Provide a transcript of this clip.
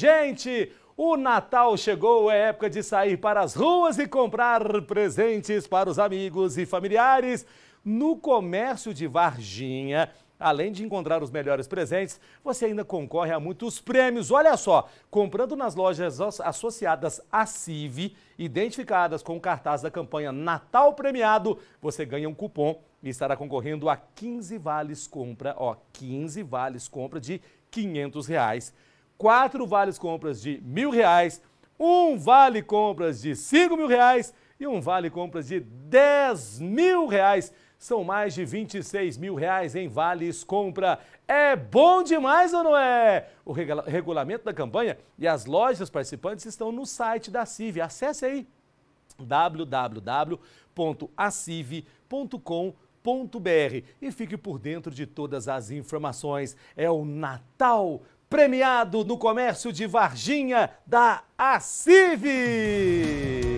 Gente, o Natal chegou, é época de sair para as ruas e comprar presentes para os amigos e familiares. No comércio de Varginha, além de encontrar os melhores presentes, você ainda concorre a muitos prêmios. Olha só, comprando nas lojas associadas à CIV, identificadas com o cartaz da campanha Natal Premiado, você ganha um cupom e estará concorrendo a 15 vales compra, ó, 15 vales compra de 500 reais quatro vales compras de mil reais, um vale compras de cinco mil reais e um vale compras de dez mil reais. São mais de 26 mil reais em vales compra. É bom demais ou não é? O regulamento da campanha e as lojas participantes estão no site da CIV. Acesse aí www.aciv.com.br e fique por dentro de todas as informações. É o Natal premiado no comércio de Varginha da ACIV.